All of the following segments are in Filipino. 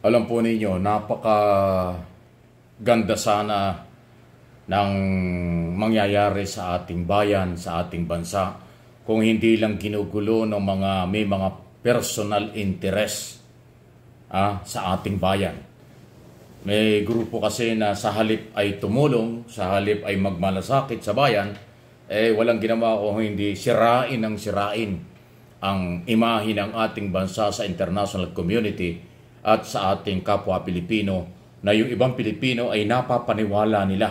alam po ninyo, napaka ganda sana ng mangyayari sa ating bayan, sa ating bansa, kung hindi lang ginugulo ng mga may mga personal interest ah, sa ating bayan. May grupo kasi na sa halip ay tumulong, sa halip ay magmalasakit sa bayan, eh walang ginawa kung hindi sirain ang sirain ang imahe ng ating bansa sa international community at sa ating kapwa Pilipino na yung ibang Pilipino ay napapaniwala nila.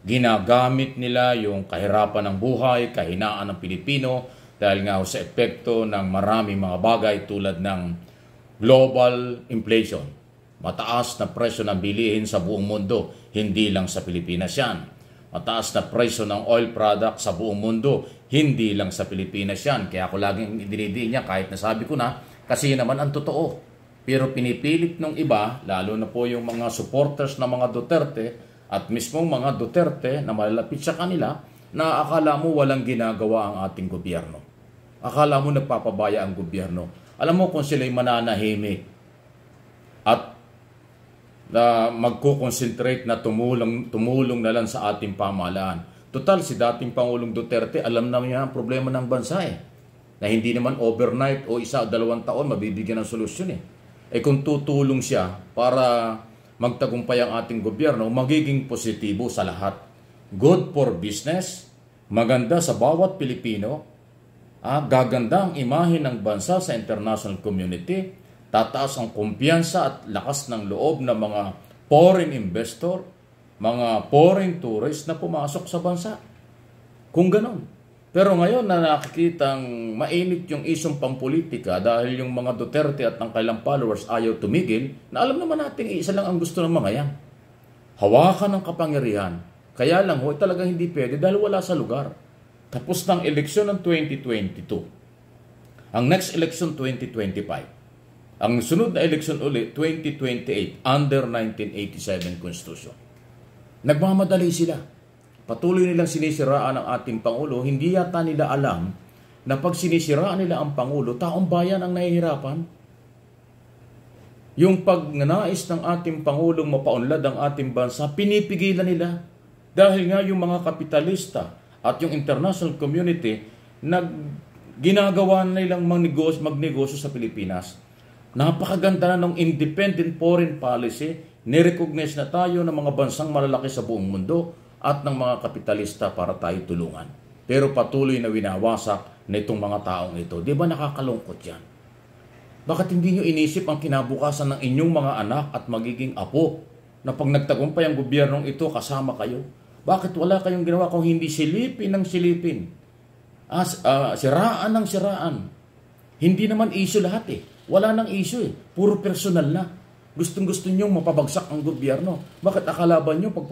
Ginagamit nila yung kahirapan ng buhay, kahinaan ng Pilipino dahil nga sa epekto ng marami mga bagay tulad ng global inflation. Mataas na presyo ng bilihin sa buong mundo, hindi lang sa Pilipinas yan. Mataas na presyo ng oil product sa buong mundo, hindi lang sa Pilipinas yan. Kaya ako laging dinidiin niya kahit nasabi ko na, kasi naman ang totoo. Pero pinipilit ng iba, lalo na po yung mga supporters ng mga Duterte at mismong mga Duterte na malalapit sa kanila na akala mo walang ginagawa ang ating gobyerno. Akala mo nagpapabaya ang gobyerno. Alam mo kung sila'y mananahimik at na magko-concentrate na tumulong, tumulong na lang sa ating pamahalaan. Total, si dating Pangulong Duterte, alam na niya ang problema ng bansa eh. Na hindi naman overnight o isa o dalawang taon mabibigyan ng solusyon eh ay eh, kung tutulong siya para magtagumpay ang ating gobyerno, magiging positibo sa lahat. Good for business, maganda sa bawat Pilipino, ah, gaganda ang imahe ng bansa sa international community, tataas ang kumpiyansa at lakas ng loob ng mga foreign investor, mga foreign tourists na pumasok sa bansa. Kung ganon, pero ngayon na nakikitang mainit yung isong pampolitika dahil yung mga Duterte at ang kailang followers ayaw tumigil, na alam naman natin eh, isa lang ang gusto ng mga yan. Hawakan ng kapangyarihan. Kaya lang ho, talagang hindi pwede dahil wala sa lugar. Tapos ng eleksyon ng 2022. Ang next election 2025. Ang sunod na eleksyon ulit 2028 under 1987 Constitution. Nagmamadali sila. Patuloy nilang sinisiraan ang ating Pangulo, hindi yata nila alam na pag sinisiraan nila ang Pangulo, taong bayan ang nahihirapan. Yung pagnanais ng ating Pangulong mapaunlad ang ating bansa, pinipigilan nila. Dahil nga yung mga kapitalista at yung international community, nag, ginagawa nilang magnegosyo, magnegosyo sa Pilipinas. Napakaganda na ng independent foreign policy, nirecognize na tayo ng mga bansang malalaki sa buong mundo at ng mga kapitalista para tayo tulungan. Pero patuloy na winawasak nitong mga taong ito. Di ba nakakalungkot yan? Bakit hindi nyo inisip ang kinabukasan ng inyong mga anak at magiging apo na pag nagtagumpay ang gobyernong ito kasama kayo? Bakit wala kayong ginawa kung hindi silipin ng silipin? As, uh, siraan ng siraan. Hindi naman issue lahat eh. Wala nang issue eh. Puro personal na. Gustong-gusto nyo mapabagsak ang gobyerno. Bakit akalaban ba nyo pag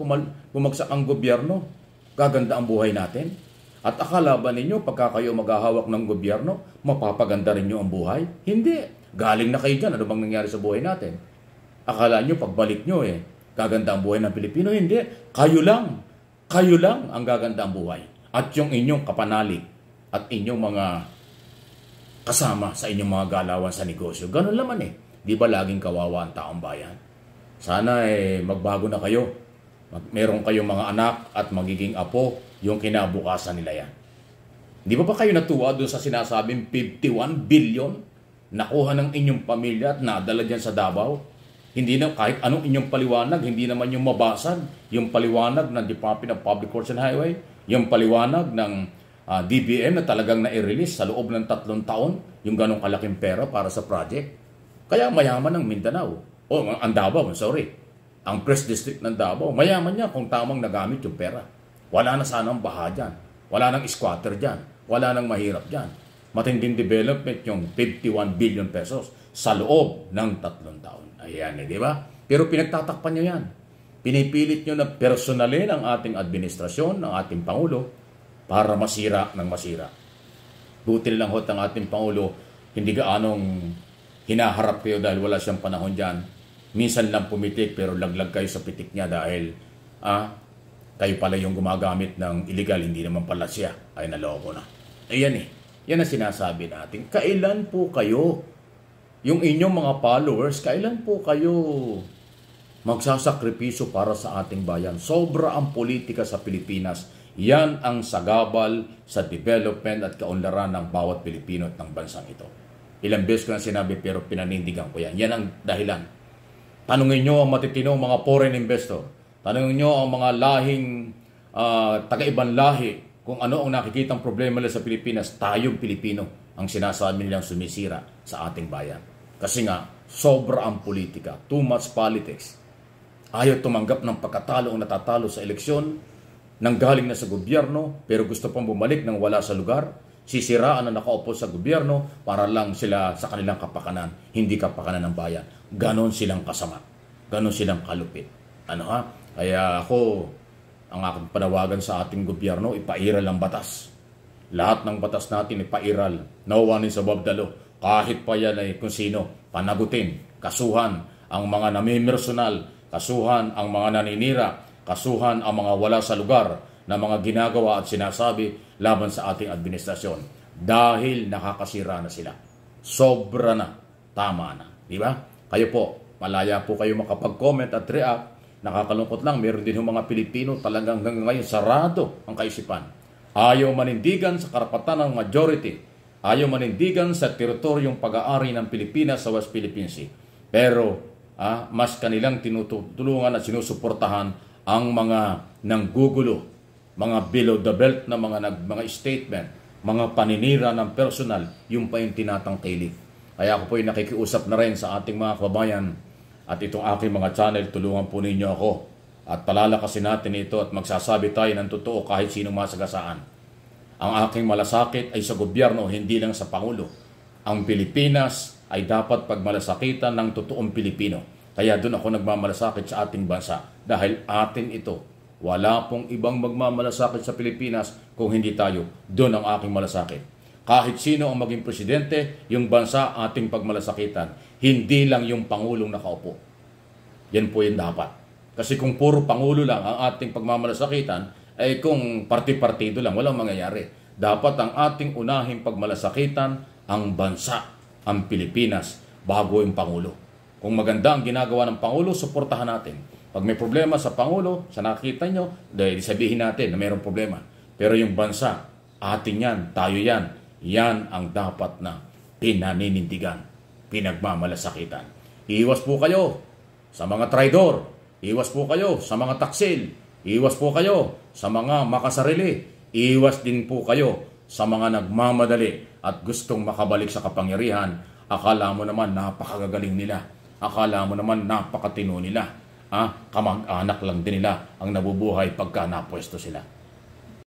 bumagsak ang gobyerno, gaganda ang buhay natin? At akalaban ba ninyo pagka kayo maghahawak ng gobyerno, mapapaganda rin nyo ang buhay? Hindi. Galing na kayo dyan. Ano bang nangyari sa buhay natin? Akala nyo pagbalik nyo eh, gaganda ang buhay ng Pilipino? Hindi. Kayo lang. Kayo lang ang gaganda ang buhay. At yung inyong kapanalig at inyong mga kasama sa inyong mga galawan sa negosyo. Ganun laman eh. Di ba laging kawawa ang taong bayan? Sana eh, magbago na kayo. Mag meron kayong mga anak at magiging apo yung kinabukasan nila yan. Di ba pa kayo natuwa doon sa sinasabing 51 billion nakuha ng inyong pamilya at nadala dyan sa Davao? Hindi na kahit anong inyong paliwanag, hindi naman yung mabasag. Yung paliwanag ng Department of Public Works and Highway, yung paliwanag ng uh, ah, DBM na talagang na-release sa loob ng tatlong taon, yung ganong kalaking pera para sa project. Kaya mayaman ang Mindanao. O, ang Davao, sorry. Ang Press District ng Davao, mayaman niya kung tamang nagamit yung pera. Wala na sana ang baha dyan. Wala nang squatter dyan. Wala nang mahirap dyan. Matinding development yung 51 billion pesos sa loob ng tatlong taon. Ayan eh, di ba? Pero pinagtatakpan nyo yan. Pinipilit nyo na personalin ang ating administrasyon, ang ating Pangulo, para masira ng masira. Buti lang hot ang ating Pangulo, hindi gaanong hinaharap kayo dahil wala siyang panahon dyan. Minsan lang pumitik pero laglag kayo sa pitik niya dahil ah, kayo pala yung gumagamit ng illegal, hindi naman pala siya. Ay, naloko na. Ayan eh. Yan ang sinasabi natin. Kailan po kayo, yung inyong mga followers, kailan po kayo magsasakripiso para sa ating bayan? Sobra ang politika sa Pilipinas. Yan ang sagabal sa development at kaunlaran ng bawat Pilipino at ng bansang ito. Ilang beses ko na sinabi pero pinanindigan ko yan. Yan ang dahilan. Tanungin nyo ang matitino mga foreign investor. Tanungin nyo ang mga lahing uh, taga-ibang lahi kung ano ang nakikitang problema nila sa Pilipinas. Tayong Pilipino ang sinasabi nilang sumisira sa ating bayan. Kasi nga, sobra ang politika. Too much politics. Ayaw tumanggap ng pagkatalo ang natatalo sa eleksyon nang galing na sa gobyerno pero gusto pang bumalik nang wala sa lugar sisiraan na nakaupo sa gobyerno para lang sila sa kanilang kapakanan, hindi kapakanan ng bayan. Ganon silang kasama. Ganon silang kalupit. Ano ha? Kaya ako, ang aking panawagan sa ating gobyerno, ipairal ang batas. Lahat ng batas natin ipairal. No one is above the law. Kahit pa yan ay kung sino, panagutin, kasuhan ang mga namimersonal, kasuhan ang mga naninira, kasuhan ang mga wala sa lugar, na mga ginagawa at sinasabi laban sa ating administrasyon dahil nakakasira na sila. Sobra na. Tama na. Di ba? Kayo po, malaya po kayo makapag-comment at react. Nakakalungkot lang, meron din mga Pilipino talagang hanggang ngayon sarado ang kaisipan. Ayaw manindigan sa karapatan ng majority. Ayaw manindigan sa teritoryong pag-aari ng Pilipinas sa West Philippine Sea. Pero ah, mas kanilang tinutulungan at sinusuportahan ang mga nanggugulo mga below the belt na mga nag, mga statement, mga paninira ng personal, yung pa yung tinatangkili. Kaya ako po ay nakikiusap na rin sa ating mga kababayan at itong aking mga channel, tulungan po ninyo ako. At palalakasin natin ito at magsasabi tayo ng totoo kahit sino masagasaan. Ang aking malasakit ay sa gobyerno, hindi lang sa Pangulo. Ang Pilipinas ay dapat pagmalasakitan ng totoong Pilipino. Kaya doon ako nagmamalasakit sa ating bansa dahil atin ito wala pong ibang magmamalasakit sa Pilipinas kung hindi tayo. Doon ang aking malasakit. Kahit sino ang maging presidente, yung bansa ating pagmalasakitan. Hindi lang yung pangulong nakaupo. Yan po yung dapat. Kasi kung puro pangulo lang ang ating pagmamalasakitan, ay eh kung parti-partido lang, walang mangyayari. Dapat ang ating unahing pagmalasakitan ang bansa, ang Pilipinas, bago yung pangulo. Kung maganda ang ginagawa ng pangulo, suportahan natin. Pag may problema sa Pangulo, sa nakita nyo, dahil sabihin natin na mayroong problema. Pero yung bansa, atin yan, tayo yan, yan ang dapat na pinaninindigan, pinagmamalasakitan. Iwas po kayo sa mga traidor, iwas po kayo sa mga taksil, iwas po kayo sa mga makasarili, iwas din po kayo sa mga nagmamadali at gustong makabalik sa kapangyarihan. Akala mo naman napakagagaling nila. Akala mo naman napakatino nila ah, kamag-anak lang din nila ang nabubuhay pagka napwesto sila.